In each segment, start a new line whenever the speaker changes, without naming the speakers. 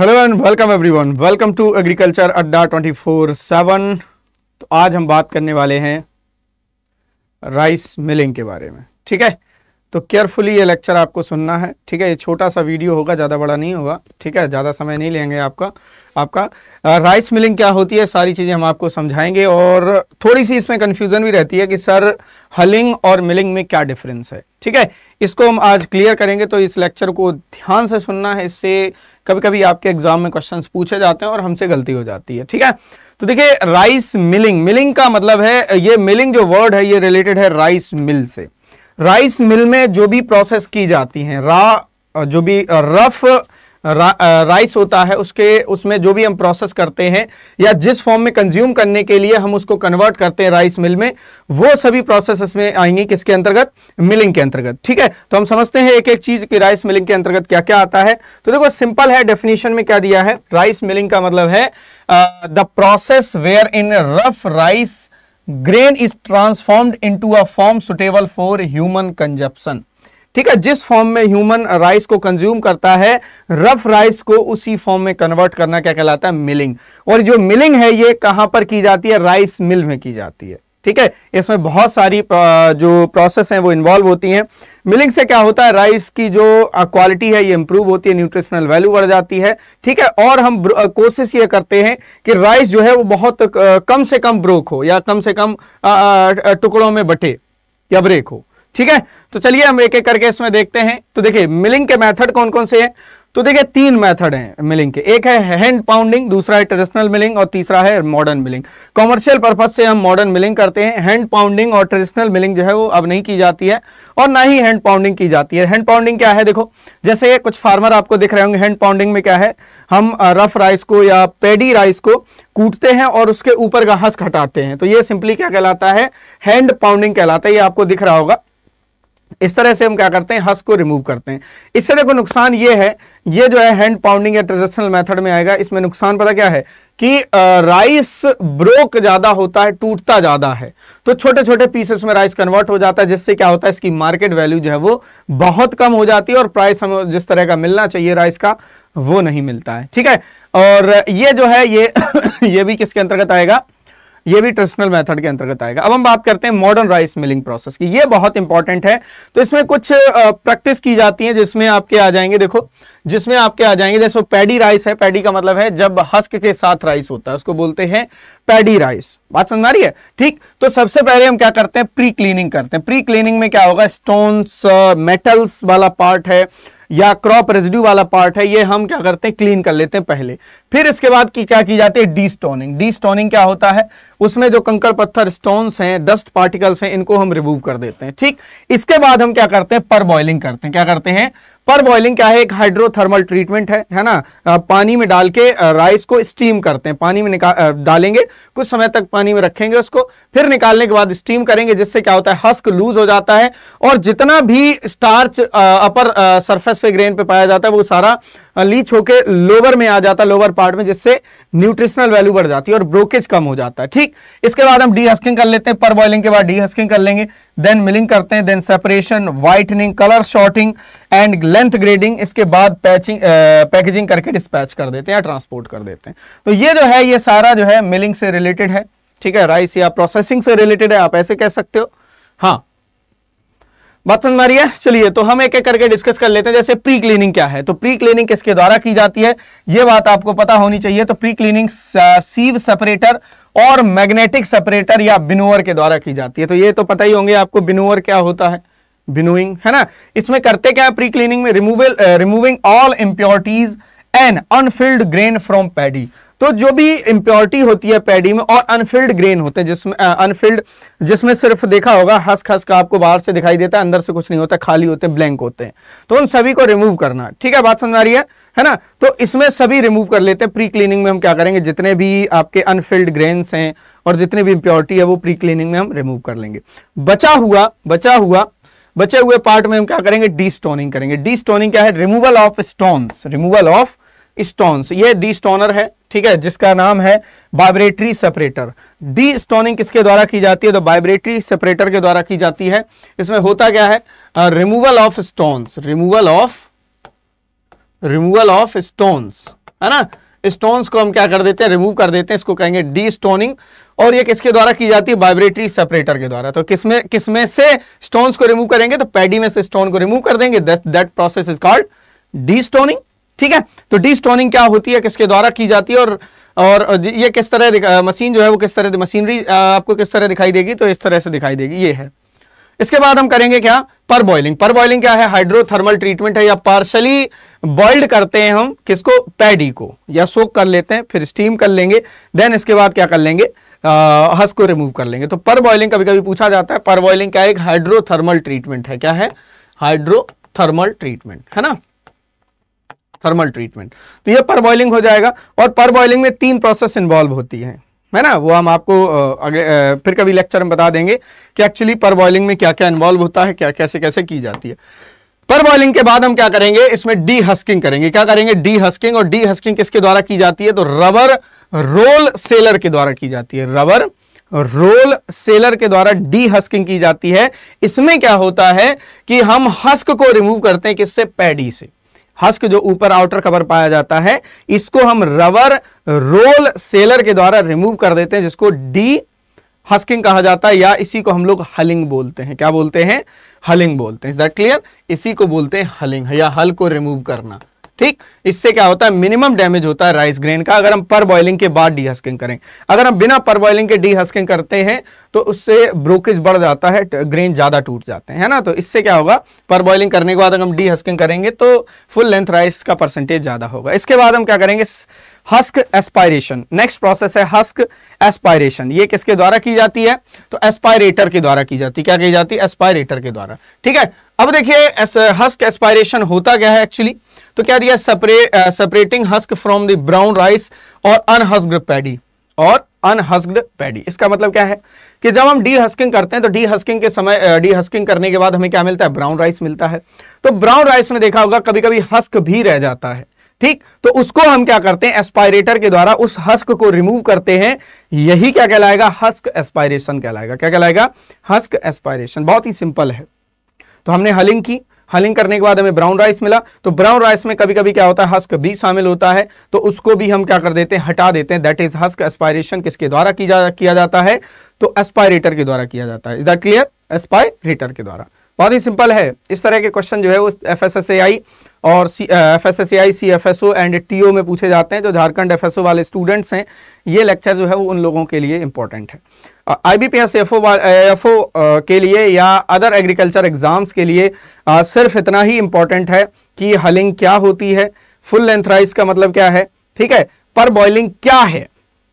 hello and welcome everyone welcome to agriculture Adda twenty four seven तो आज हम बात करने वाले हैं राइस मिलिंग के बारे में ठीक है तो केयरफुली ये लेक्चर आपको सुनना है ठीक है ये छोटा सा वीडियो होगा ज़्यादा बड़ा नहीं होगा ठीक है ज़्यादा समय नहीं लेंगे आपका आपका राइस मिलिंग क्या होती है सारी चीज़ें हम आपको समझाएंगे और थोड़ी सी इसमें कन्फ्यूज़न भी रहती है कि सर हलिंग और मिलिंग में क्या डिफरेंस है ठीक है इसको हम आज क्लियर करेंगे तो इस लेक्चर को ध्यान से सुनना है इससे कभी कभी आपके एग्जाम में क्वेश्चन पूछे जाते हैं और हमसे गलती हो जाती है ठीक है तो देखिए राइस मिलिंग मिलिंग का मतलब है ये मिलिंग जो वर्ड है ये रिलेटेड है राइस मिल से राइस मिल में जो भी प्रोसेस की जाती हैं रा जो भी रफ रा, राइस होता है उसके उसमें जो भी हम प्रोसेस करते हैं या जिस फॉर्म में कंज्यूम करने के लिए हम उसको कन्वर्ट करते हैं राइस मिल में वो सभी प्रोसेस इसमें आएंगे किसके अंतर्गत मिलिंग के अंतर्गत ठीक है तो हम समझते हैं एक एक चीज की राइस मिलिंग के अंतर्गत क्या क्या आता है तो देखो सिंपल है डेफिनेशन में क्या दिया है राइस मिलिंग का मतलब है the process where in rough rice grain is transformed into a form suitable for human consumption ठीक है जिस फॉर्म में ह्यूमन राइस को कंज्यूम करता है रफ राइस को उसी फॉर्म में कन्वर्ट करना क्या कहलाता है मिलिंग और जो मिलिंग है ये कहां पर की जाती है राइस मिल में की जाती है ठीक है इसमें बहुत सारी जो प्रोसेस हैं वो इन्वॉल्व होती हैं मिलिंग से क्या होता है राइस की जो क्वालिटी है ये इंप्रूव होती है न्यूट्रिशनल वैल्यू बढ़ जाती है ठीक है और हम कोशिश ये करते हैं कि राइस जो है वो बहुत कम से कम ब्रोक हो या कम से कम टुकड़ों में बटे या ब्रेक हो ठीक है तो चलिए हम एक एक करके इसमें देखते हैं तो देखिए मिलिंग के मेथड कौन कौन से हैं तो देखिए तीन मेथड हैं मिलिंग के एक है हैंड पाउंडिंग दूसरा है ट्रेडिशनल मिलिंग और तीसरा है मॉडर्न मिलिंग कॉमर्शियल पर्पज से हम मॉडर्न मिलिंग करते हैं हैंड पाउंडिंग और ट्रेडिशनल मिलिंग जो है वो अब नहीं की जाती है और ना ही हैंड पाउंडिंग की जाती है हैंड पाउंडिंग क्या है देखो जैसे कुछ फार्मर आपको दिख रहे होंगे हैंड पाउंडिंग में क्या है हम रफ राइस को या पेडी राइस को कूटते हैं और उसके ऊपर का हस हटाते हैं तो ये सिंपली क्या कहलाता है हैंड पाउंडिंग कहलाता है ये आपको दिख रहा होगा इस तरह से हम क्या करते हैं हस को रिमूव करते हैं इससे देखो नुकसान ये है ये जो है हैंड पाउंडिंग या ट्रेडिशनल मेथड में आएगा इसमें नुकसान पता क्या है कि राइस ब्रोक ज़्यादा होता है टूटता ज़्यादा है तो छोटे छोटे पीसेस में राइस कन्वर्ट हो जाता है जिससे क्या होता है इसकी मार्केट वैल्यू जो है वो बहुत कम हो जाती है और प्राइस हमें जिस तरह का मिलना चाहिए राइस का वो नहीं मिलता है ठीक है और ये जो है ये ये भी किसके अंतर्गत आएगा ये भी ट्रेडिशनल मेथड के अंतर्गत आएगा अब हम बात करते हैं मॉडर्न राइस मिलिंग प्रोसेस की ये बहुत इंपॉर्टेंट है तो इसमें कुछ प्रैक्टिस की जाती है जिसमें आपके आ जाएंगे देखो जिसमें आपके आ जाएंगे जैसे पैडी राइस है पैडी का मतलब है जब हस्क के साथ राइस होता है उसको बोलते हैं पैडी राइस बात समझ आ रही है ठीक तो सबसे पहले हम क्या करते हैं प्री क्लीनिंग करते हैं प्री क्लीनिंग में क्या होगा स्टोन्स मेटल्स वाला पार्ट है या क्रॉप रेजिड्यू वाला पार्ट है ये हम क्या करते हैं क्लीन कर लेते हैं पहले फिर इसके बाद की क्या की जाती है डी स्टोनिंग डी स्टोनिंग क्या होता है उसमें जो कंकड़ पत्थर स्टोन्स हैं डस्ट पार्टिकल्स हैं इनको हम रिमूव कर देते हैं ठीक इसके बाद हम क्या करते हैं पर बॉइलिंग करते हैं क्या करते हैं पर बॉइलिंग क्या है एक हाइड्रोथर्मल ट्रीटमेंट है है ना पानी में डाल के राइस को स्टीम करते हैं पानी में निकाल डालेंगे कुछ समय तक पानी में रखेंगे उसको फिर निकालने के बाद स्टीम करेंगे जिससे क्या होता है हस्क लूज हो जाता है और जितना भी स्टार्च अपर सरफेस पे ग्रेन पे पाया जाता है वो सारा लीच होके लोअर में आ जाता है लोअर पार्ट में जिससे न्यूट्रिशनल वैल्यू बढ़ जाती है और ब्रोकेज कम हो जाता है ठीक इसके बाद हम डी कर लेते हैं पर बॉइलिंग के बाद डी कर लेंगे देन मिलिंग करते हैं then separation whitening colour sorting and length grading इसके बाद पैचिंग पैकेजिंग करके डिस्पैच कर देते हैं या ट्रांसपोर्ट कर देते हैं तो ये जो है ये सारा जो है मिलिंग से रिलेटेड है ठीक है राइस या प्रोसेसिंग से रिलेटेड है आप ऐसे कह सकते हो हाँ बात समझ आ रही है चलिए तो हम एक एक करके डिस्कस कर लेते हैं जैसे प्री क्लीनिंग क्या है तो प्री क्लीनिंग किसके द्वारा की जाती है यह बात आपको पता होनी चाहिए तो प्री क्लीनिंग सीव सेपरेटर और मैग्नेटिक सेपरेटर या बिनोअर के द्वारा की जाती है तो ये तो पता ही होंगे आपको बिनोअर क्या होता है बिनोइंग है ना इसमें करते क्या है प्री क्लीनिंग में removal removing all impurities and unfilled grain from paddy तो जो भी इंप्योरिटी होती है पैडी में और अनफिल्ड ग्रेन होते हैं जिसमें अनफिल्ड जिसमें सिर्फ देखा होगा हंस खस का आपको बाहर से दिखाई देता है अंदर से कुछ नहीं होता खाली होते ब्लैंक होते हैं तो उन सभी को रिमूव करना ठीक है बात समझ आ रही है है ना तो इसमें सभी रिमूव कर लेते हैं प्री क्लीनिंग में हम क्या करेंगे जितने भी आपके अनफिल्ड ग्रेन्स हैं और जितने भी इंप्योरिटी है वो प्री क्लीनिंग में हम रिमूव कर लेंगे बचा हुआ बचा हुआ बचे हुए पार्ट में हम क्या करेंगे डी स्टोनिंग करेंगे डी स्टोनिंग क्या है removal of stones removal of stones ये डी स्टोनर है ठीक है जिसका नाम है वाइब्रेटरी सेपरेटर डी स्टोनिंग किसके द्वारा की जाती है तो वाइब्रेटरी सेपरेटर के द्वारा की जाती है इसमें होता क्या है removal of stones removal of removal of stones है ना स्टोन्स को हम क्या कर देते हैं रिमूव कर देते हैं इसको कहेंगे डी स्टोनिंग और ये किसके द्वारा की जाती है वाइब्रेटरी सेपरेटर के द्वारा तो किसमें किसमें से स्टोन्स को रिमूव करेंगे तो पैडी में से स्टोन को रिमूव कर देंगे that process is called destoning ठीक है तो डी स्टोनिंग क्या होती है किसके द्वारा की जाती है और और ये किस तरह मशीन जो है वो किस तरह मशीनरी आपको किस तरह दिखाई देगी तो इस तरह से दिखाई देगी ये है इसके बाद हम करेंगे क्या पर बॉइलिंग पर बॉइलिंग क्या है हाइड्रोथर्मल ट्रीटमेंट है या पार्शली बॉइल्ड करते हैं हम किसको पैडी को या सोक कर लेते हैं फिर स्टीम कर लेंगे देन इसके बाद क्या कर लेंगे हस को रिमूव कर लेंगे तो पर बॉइलिंग कभी कभी पूछा जाता है पर बॉइलिंग क्या है एक हाइड्रोथर्मल ट्रीटमेंट है क्या है हाइड्रोथर्मल ट्रीटमेंट है ना थर्मल ट्रीटमेंट तो ये पर बॉइलिंग हो जाएगा और पर बॉइलिंग में तीन प्रोसेस इन्वॉल्व होती है है ना वो हम आपको अगले फिर कभी लेक्चर में बता देंगे कि एक्चुअली पर बॉइलिंग में क्या क्या इन्वॉल्व होता है क्या कैसे कैसे की जाती है पर बॉइलिंग के बाद हम क्या करेंगे इसमें डी हस्किंग करेंगे क्या करेंगे डी हस्किंग और डी हस्किंग किसके द्वारा की जाती है तो रबर रोल सेलर के द्वारा की जाती है रबर रोल सेलर के द्वारा डी हस्किंग की जाती है इसमें क्या होता है कि हम हस्क को रिमूव करते हैं किससे पैडी से हस्क जो ऊपर आउटर कवर पाया जाता है इसको हम रबर रोल सेलर के द्वारा रिमूव कर देते हैं जिसको डी हस्किंग कहा जाता है या इसी को हम लोग हलिंग बोलते हैं क्या बोलते हैं हलिंग बोलते हैं क्लियर इसी को बोलते हैं हलिंग या हल को रिमूव करना ठीक इससे क्या होता है मिनिमम डैमेज होता है राइस ग्रेन का अगर हम पर बॉइलिंग के बाद डीहस्किंग करें अगर हम बिना पर बॉइलिंग के डीहस्किंग करते हैं तो उससे ब्रोकेज बढ़ जाता है ग्रेन ज़्यादा टूट जाते हैं है ना तो इससे क्या होगा पर बॉइलिंग करने के बाद अगर हम डीहस्किंग करेंगे तो फुल लेंथ राइस का परसेंटेज ज़्यादा होगा इसके बाद हम क्या करेंगे हस्क एस्पायरेशन नेक्स्ट प्रोसेस है हस्क एस्पायरेशन ये किसके द्वारा की जाती है तो एस्पायरेटर के द्वारा की जाती है क्या की जाती है एस्पायरेटर के द्वारा ठीक है अब देखिए हस्क एस्पायरेशन होता क्या है एक्चुअली तो क्या दिया separate separating husk from the brown rice और अनहस्क पैडी और अनहस्क्ड पैडी इसका मतलब क्या है कि जब हम डीहस्किंग करते हैं तो डीहस्किंग के समय डीहस्किंग uh, करने के बाद हमें क्या मिलता है ब्राउन राइस मिलता है तो ब्राउन राइस में देखा होगा कभी कभी हस्क भी रह जाता है ठीक तो उसको हम क्या करते हैं एस्पायरेटर के द्वारा उस हस्क को रिमूव करते हैं यही क्या कहलाएगा हस्क एस्पायरेशन कहलाएगा क्या कहलाएगा हस्क एस्पायरेशन बहुत ही सिंपल है तो हमने हलिंग की हलिंग करने के बाद हमें ब्राउन राइस मिला तो ब्राउन राइस में कभी कभी क्या होता है हस्क भी शामिल होता है तो उसको भी हम क्या कर देते हैं हटा देते हैं दैट इज हस्क एस्पायरेशन किसके द्वारा की जा, किया जाता है तो एस्पायरेटर के द्वारा किया जाता है इज दैट क्लियर एस्पायरेटर के द्वारा बहुत ही सिंपल है इस तरह के क्वेश्चन जो है वो F S S A I और C F S S A I C F S O and T O में पूछे जाते हैं जो झारखंड एफ एस ओ वाले स्टूडेंट्स हैं ये लेक्चर जो है वो उन लोगों के लिए इंपॉर्टेंट है आईबीपीएस एफओ एफओ के लिए या अदर एग्रीकल्चर एग्ज़ाम्स के लिए आ, सिर्फ इतना ही इंपॉर्टेंट है कि हलिंग क्या होती है फुल लेंथ राइस का मतलब क्या है ठीक है पर बॉइलिंग क्या है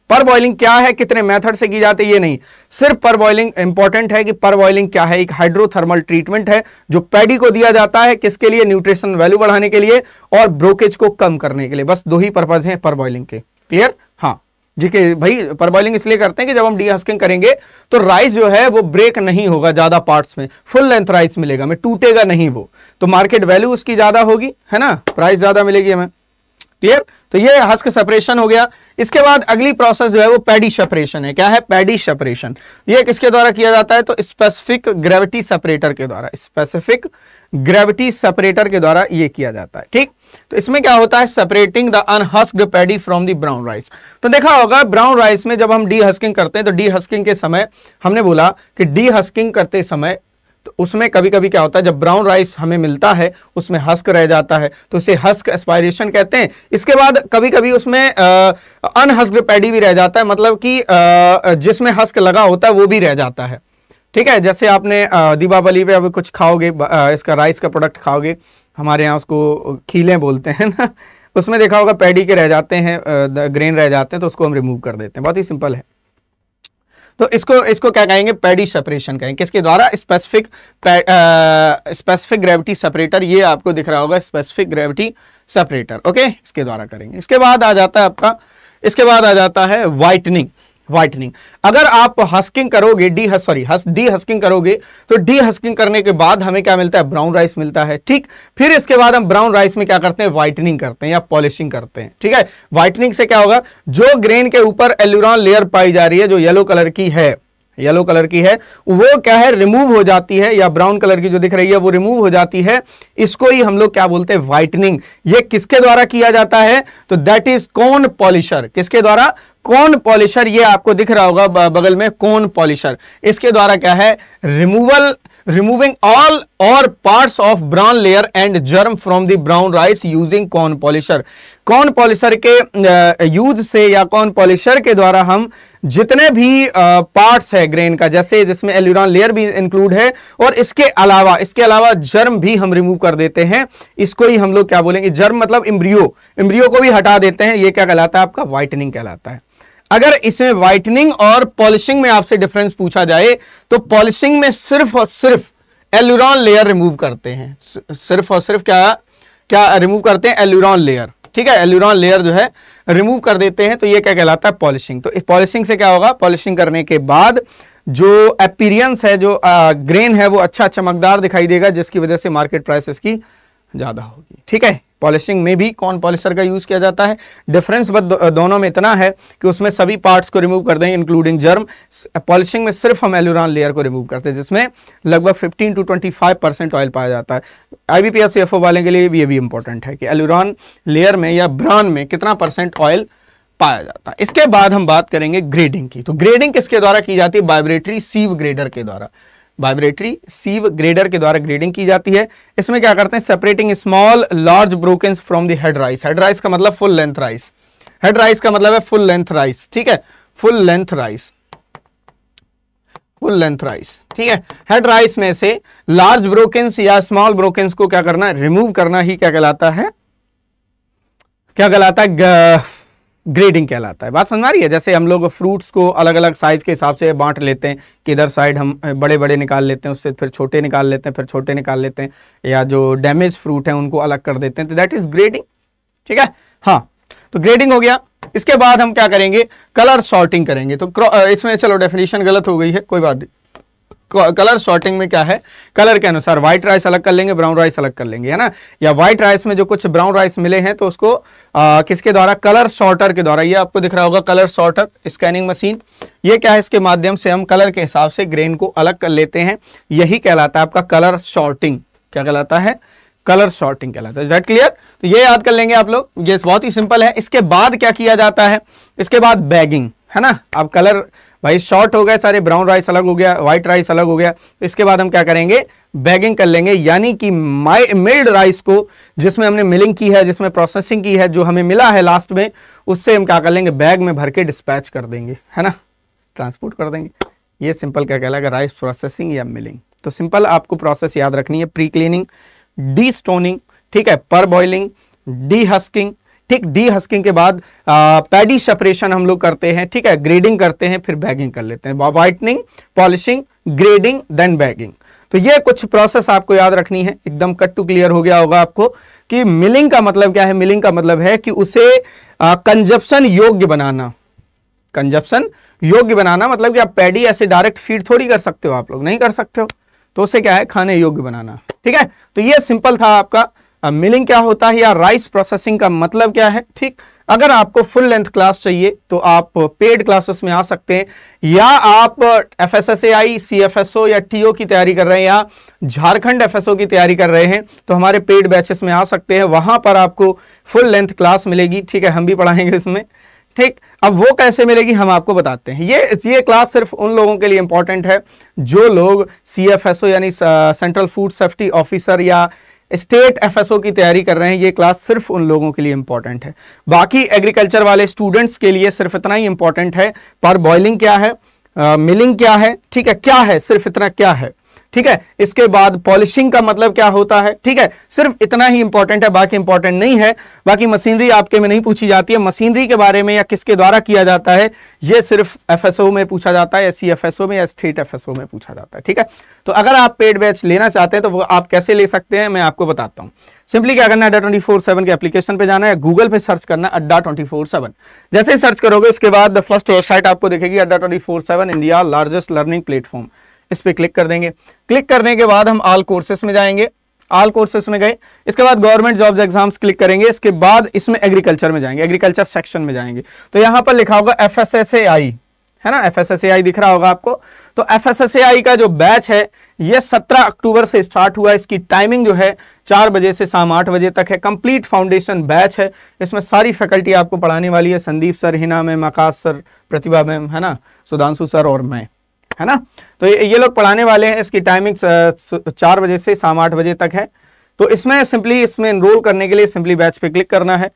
पर बॉइलिंग क्या है कितने मेथड से की जाती है ये नहीं सिर्फ पर बॉइलिंग इंपॉर्टेंट है कि पर बॉइलिंग क्या है एक हाइड्रोथर्मल ट्रीटमेंट है जो पैडी को दिया जाता है किसके लिए न्यूट्रिशन वैल्यू बढ़ाने के लिए और ब्रोकेज को कम करने के लिए बस दो ही पर्पज हैं पर बॉइलिंग के क्लियर हाँ जीके भाई परबॉइलिंग इसलिए करते हैं कि जब हम डी हस्किंग करेंगे तो राइस जो है वो ब्रेक नहीं होगा ज़्यादा पार्ट्स में फुल लेंथ राइस मिलेगा हमें टूटेगा नहीं वो तो मार्केट वैल्यू उसकी ज़्यादा होगी है ना प्राइस ज़्यादा मिलेगी हमें क्लियर तो ये हस्क सेपरेशन हो गया इसके बाद अगली प्रोसेस जो है वो पैडी सेपरेशन है क्या है पैडी सेपरेशन ये किसके द्वारा किया जाता है तो स्पेसिफिक ग्रेविटी सेपरेटर के द्वारा स्पेसिफिक ग्रेविटी सेपरेटर के द्वारा ये किया जाता है ठीक तो इसमें क्या होता है separating the unhusked paddy from the brown rice तो देखा होगा ब्राउन राइस में जब हम डी हस्किंग करते हैं तो डी हस्किंग के समय हमने बोला कि डी हस्किंग करते समय तो उसमें कभी कभी क्या होता है जब ब्राउन राइस हमें मिलता है उसमें हस्क रह जाता है तो उसे हस्क एस्पायरेशन कहते हैं इसके बाद कभी कभी उसमें अनहस्क पैडी भी रह जाता है मतलब कि जिसमें हस्क लगा होता है वो भी रह जाता है ठीक है जैसे आपने दीपावली पे अब कुछ खाओगे इसका राइस का प्रोडक्ट खाओगे हमारे यहाँ उसको खीले बोलते हैं ना उसमें देखा होगा पैडी के रह जाते हैं ग्रेन रह जाते हैं तो उसको हम रिमूव कर देते हैं बहुत ही सिंपल है तो इसको इसको क्या कहेंगे पैडी सेपरेशन कहेंगे किसके द्वारा स्पेसिफिक स्पेसिफिक ग्रेविटी सेपरेटर ये आपको दिख रहा होगा स्पेसिफिक ग्रेविटी सेपरेटर ओके इसके द्वारा करेंगे इसके बाद आ जाता है आपका इसके बाद आ जाता है वाइटनिंग व्हाइटनिंग अगर आप हस्किंग करोगे de sorry husk dehusking करोगे तो डी हस्किंग करने के बाद हमें क्या मिलता है ब्राउन राइस मिलता है ठीक फिर इसके बाद हम ब्राउन राइस में क्या करते हैं व्हाइटनिंग करते हैं या पॉलिशिंग करते हैं ठीक है व्हाइटनिंग से क्या होगा जो ग्रेन के ऊपर एल्यूरॉन लेयर पाई जा रही है जो येलो कलर की है येलो कलर की है वो क्या है रिमूव हो जाती है या ब्राउन कलर की जो दिख रही है वो रिमूव हो जाती है इसको ही हम लोग क्या बोलते हैं व्हाइटनिंग ये किसके द्वारा किया जाता है तो दैट इज कौन पॉलिशर किसके द्वारा कौन पॉलिशर ये आपको दिख रहा होगा बगल में कौन पॉलिशर इसके द्वारा क्या है रिमूवल रिमूविंग ऑल और parts of brown layer and germ from the brown rice using corn polisher corn polisher के यूज uh, से या कॉर्न पॉलिशर के द्वारा हम जितने भी पार्ट्स है ग्रेन का जैसे जिसमें एल्यूरॉन लेयर भी इंक्लूड है और इसके अलावा इसके अलावा जर्म भी हम रिमूव कर देते हैं इसको ही हम लोग क्या बोलेंगे जर्म मतलब इम्ब्रियो इम्ब्रियो को भी हटा देते हैं ये क्या कहलाता है आपका व्हाइटनिंग कहलाता है अगर इसमें व्हाइटनिंग और पॉलिशिंग में आपसे डिफरेंस पूछा जाए तो पॉलिशिंग में सिर्फ और सिर्फ एल्यूरॉन लेयर रिमूव करते हैं सिर्फ और सिर्फ क्या क्या रिमूव करते हैं एल्यूरॉन लेयर ठीक है एल्यूरॉन लेयर जो है रिमूव कर देते हैं तो ये क्या कहलाता है पॉलिशिंग तो इस पॉलिशिंग से क्या होगा पॉलिशिंग करने के बाद जो अपीरियंस है जो ग्रेन है वो अच्छा चमकदार दिखाई देगा जिसकी वजह से मार्केट प्राइस इसकी ज़्यादा होगी ठीक है पॉलिशिंग में भी कौन पॉलिशर का यूज़ किया जाता है डिफरेंस बस दोनों में इतना है कि उसमें सभी पार्ट्स को रिमूव कर दें इंक्लूडिंग जर्म पॉलिशिंग में सिर्फ हम एलुरान लेयर को रिमूव करते हैं जिसमें लगभग 15 टू 25 परसेंट ऑयल पाया जाता है आईबीपीएस बी वाले के लिए भी ये भी इंपॉर्टेंट है कि एलुरान लेयर में या ब्रॉन में कितना परसेंट ऑयल पाया जाता है इसके बाद हम बात करेंगे ग्रेडिंग की तो ग्रेडिंग किसके द्वारा की जाती है वाइब्रेटरी सीव ग्रेडर के द्वारा वाइब्रेटरी सीव ग्रेडर के द्वारा ग्रेडिंग की जाती है इसमें क्या करते हैं separating small large broken from the head rice head rice का मतलब full length rice head rice का मतलब है फुल लेंथ राइस ठीक है full length rice full length rice ठीक है हेड राइस में से लार्ज ब्रोकन या स्मॉल ब्रोकन को क्या करना है रिमूव करना ही क्या कहलाता है क्या कहलाता है ग्रेडिंग कहलाता है बात समझ आ रही है जैसे हम लोग फ्रूट्स को अलग अलग साइज के हिसाब से बांट लेते हैं कि इधर साइड हम बड़े बड़े निकाल लेते हैं उससे फिर छोटे निकाल लेते हैं फिर छोटे निकाल लेते हैं या जो डैमेज फ्रूट है उनको अलग कर देते हैं तो दैट इज ग्रेडिंग ठीक है हाँ तो ग्रेडिंग हो गया इसके बाद हम क्या करेंगे कलर सॉर्टिंग करेंगे तो इसमें चलो डेफिनेशन गलत हो गई है कोई बात नहीं कलर शॉर्टिंग में क्या है कलर के अनुसार व्हाइट राइस अलग कर लेंगे ब्राउन राइस अलग कर लेंगे है ना या व्हाइट राइस में जो कुछ ब्राउन राइस मिले हैं तो उसको आ, किसके द्वारा कलर सॉर्टर के द्वारा ये आपको दिख रहा होगा कलर सॉर्टर स्कैनिंग मशीन ये क्या है इसके माध्यम से हम कलर के हिसाब से ग्रेन को अलग कर लेते हैं यही कहलाता है आपका कलर शॉर्टिंग क्या कहलाता है कलर शॉर्टिंग कहलाता है दैट क्लियर तो ये याद कर लेंगे आप लोग ये बहुत ही सिंपल है इसके बाद क्या किया जाता है इसके बाद बैगिंग है ना अब कलर भाई शॉर्ट हो गए सारे ब्राउन राइस अलग हो गया व्हाइट राइस अलग हो गया इसके बाद हम क्या करेंगे बैगिंग कर लेंगे यानी कि माई मिल्ड राइस को जिसमें हमने मिलिंग की है जिसमें प्रोसेसिंग की है जो हमें मिला है लास्ट में उससे हम क्या कर लेंगे बैग में भर के डिस्पैच कर देंगे है ना ट्रांसपोर्ट कर देंगे ये सिंपल क्या कहलाएगा राइस प्रोसेसिंग या मिलिंग तो सिंपल आपको प्रोसेस याद रखनी है प्री क्लीनिंग डी स्टोनिंग ठीक है पर बॉइलिंग डी हस्किंग ठीक डी हस्किंग के बाद पैडी सेपरेशन हम लोग करते हैं ठीक है ग्रेडिंग करते हैं फिर बैगिंग कर लेते हैं whitening polishing grading then bagging तो ये कुछ प्रोसेस आपको याद रखनी है एकदम कट टू क्लियर हो गया होगा आपको कि मिलिंग का मतलब क्या है मिलिंग का मतलब है कि उसे कंजप्शन योग्य बनाना कंजप्शन योग्य बनाना मतलब कि आप पैडी ऐसे डायरेक्ट फीड थोड़ी कर सकते हो आप लोग नहीं कर सकते हो तो उसे क्या है खाने योग्य बनाना ठीक है तो ये सिंपल था आपका मिलिंग क्या होता है या राइस प्रोसेसिंग का मतलब क्या है ठीक अगर आपको फुल लेंथ क्लास चाहिए तो आप पेड क्लासेस में आ सकते हैं या आप F S S A I C F S O या टी ओ की तैयारी कर रहे हैं या झारखंड एफ एस ओ की तैयारी कर रहे हैं तो हमारे पेड बैचेस में आ सकते हैं वहां पर आपको फुल लेंथ क्लास मिलेगी ठीक है हम भी पढ़ाएंगे इसमें ठीक अब वो कैसे मिलेगी हम आपको बताते हैं ये ये क्लास सिर्फ उन लोगों के लिए इंपॉर्टेंट है जो लोग सी एफ एस ओ यानी सेंट्रल फूड सेफ्टी ऑफिसर या स्टेट एफएसओ की तैयारी कर रहे हैं ये क्लास सिर्फ उन लोगों के लिए इंपॉर्टेंट है बाकी एग्रीकल्चर वाले स्टूडेंट्स के लिए सिर्फ इतना ही इंपॉर्टेंट है पर बॉइलिंग क्या है मिलिंग क्या है ठीक है क्या है सिर्फ इतना क्या है ठीक है इसके बाद पॉलिशिंग का मतलब क्या होता है ठीक है सिर्फ इतना ही इंपॉर्टेंट है बाकी इंपॉर्टेंट नहीं है बाकी मशीनरी आपके में नहीं पूछी जाती है मशीनरी के बारे में या किसके द्वारा किया जाता है यह सिर्फ एफ में पूछा जाता है एस एफएसओ में या स्टेट एफ में पूछा जाता है ठीक है तो अगर आप पेड बैच लेना चाहते हैं तो वो आप कैसे ले सकते हैं मैं आपको बताता हूं सिंपली क्या करना है अड्डा ट्वेंटी फोर सेवन के एप्लीकेशन पे जाना है गूगल पे सर्च करना अड्डा ट्वेंटी फोर सेवन जैसे सर्च करोगे उसके बाद फर्स्ट वेबसाइट आपको देखेगी Adda twenty four seven India largest learning platform इस पर क्लिक कर देंगे क्लिक करने के बाद हम ऑल कोर्सेस में जाएंगे ऑल कोर्सेस में गए इसके बाद गवर्नमेंट जॉब्स एग्जाम्स क्लिक करेंगे इसके बाद इसमें एग्रीकल्चर में जाएंगे एग्रीकल्चर सेक्शन में जाएंगे तो यहां पर लिखा होगा एफ है ना एफ दिख रहा होगा आपको तो एफ का जो बैच है ये 17 अक्टूबर से स्टार्ट हुआ इसकी टाइमिंग जो है चार बजे से शाम आठ बजे तक है कंप्लीट फाउंडेशन बैच है इसमें सारी फैकल्टी आपको पढ़ाने वाली है Sandeep sir Hina ma'am Akash sir Pratibha ma'am है ना सुधांशु सर और मैं है ना तो ये, ये लोग पढ़ाने वाले हैं इसकी टाइमिंग चार बजे से शाम आठ बजे तक है तो इसमें सिंपली इसमें इनरोल करने के लिए सिंपली बैच पे क्लिक करना है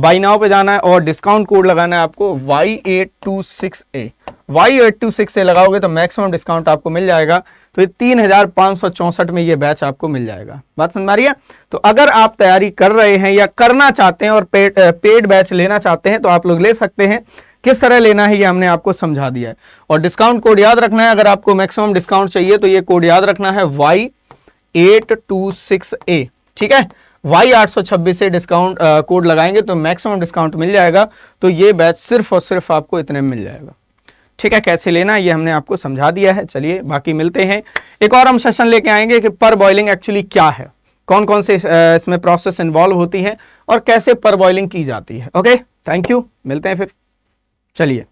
बाई नाव पे जाना है और डिस्काउंट कोड लगाना है आपको Y eight two six A Y eight two six A लगाओगे तो मैक्सिमम डिस्काउंट आपको मिल जाएगा तो ये तीन हजार पाँच सौ चौंसठ में ये बैच आपको मिल जाएगा बात समझ मारिया तो अगर आप तैयारी कर रहे हैं या करना चाहते हैं और पेड पेड बैच लेना चाहते हैं तो आप लोग ले सकते हैं किस तरह लेना है ये हमने आपको समझा दिया है और डिस्काउंट कोड याद रखना है अगर आपको मैक्सिमम डिस्काउंट चाहिए तो ये कोड याद रखना है Y eight two six A ठीक है वाई आठ सौ छब्बीस से डिस्काउंट कोड लगाएंगे तो मैक्सिमम डिस्काउंट मिल जाएगा तो ये बैच सिर्फ और सिर्फ आपको इतने में मिल जाएगा ठीक है कैसे लेना ये हमने आपको समझा दिया है चलिए बाकी मिलते हैं एक और हम सेशन लेके आएंगे कि पर बॉइलिंग एक्चुअली क्या है कौन कौन से इसमें प्रोसेस इन्वॉल्व होती है और कैसे पर बॉइलिंग की जाती है ओके थैंक यू मिलते हैं फिर चलिए